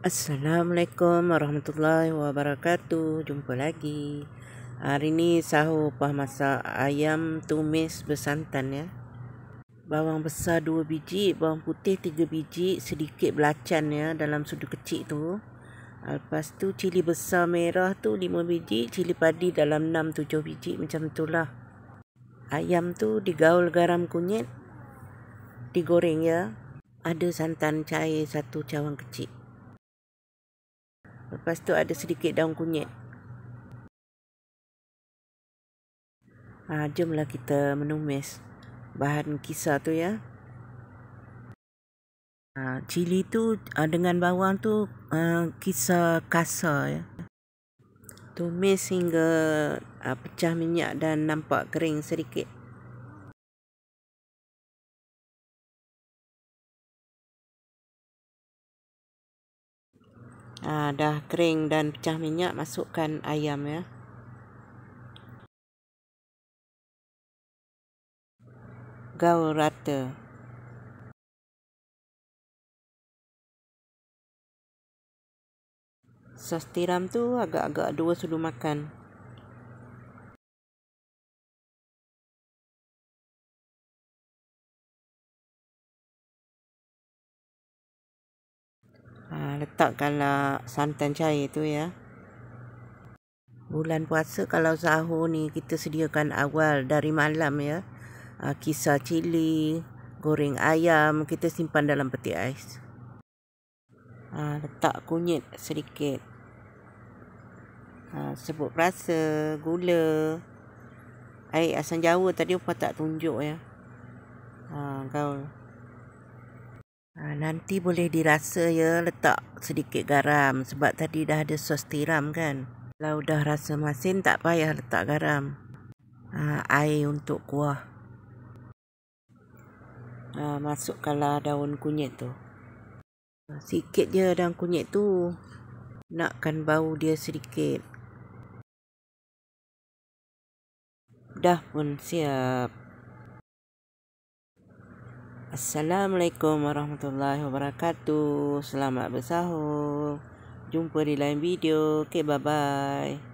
Assalamualaikum warahmatullahi wabarakatuh. Jumpa lagi. Hari ini sahur pah masak ayam tumis bersantan ya. Bawang besar 2 biji, bawang putih 3 biji, sedikit belacan ya dalam sudu kecil tu. Lepas tu cili besar merah tu 5 biji, cili padi dalam 6 7 biji macam tu lah. Ayam tu digaul garam kunyit digoreng ya. Ada santan cair satu cawan kecil. Lepas tu ada sedikit daun kunyit. Ha, jomlah kita menumis bahan kisar tu ya. Ha, cili tu ha, dengan bawang tu ha, kisar kasar ya. Tumis hingga ha, pecah minyak dan nampak kering sedikit. Ha, dah kering dan pecah minyak masukkan ayam ya. Gaul rata. Sos tiram tu agak-agak dua sudu makan. letakkanlah santan cair tu ya. Bulan puasa kalau sahur ni kita sediakan awal dari malam ya. Ah, kisar cili, goreng ayam kita simpan dalam peti ais. Ah, letak kunyit sedikit. Ah, sebut rasa, gula. Air asam jawa tadi apa tak tunjuk ya. Gaul. Gaul nanti boleh dirasa ya letak sedikit garam sebab tadi dah ada sos tiram kan. Kalau dah rasa masin tak payah letak garam. Ha, air untuk kuah. Ha, masukkanlah daun kunyit tu. Ha, sikit je daun kunyit tu. Nakkan bau dia sedikit. Dah pun siap. Assalamualaikum warahmatullahi wabarakatuh. Selamat bersahur. Jumpa di lain video. Okay, bye-bye.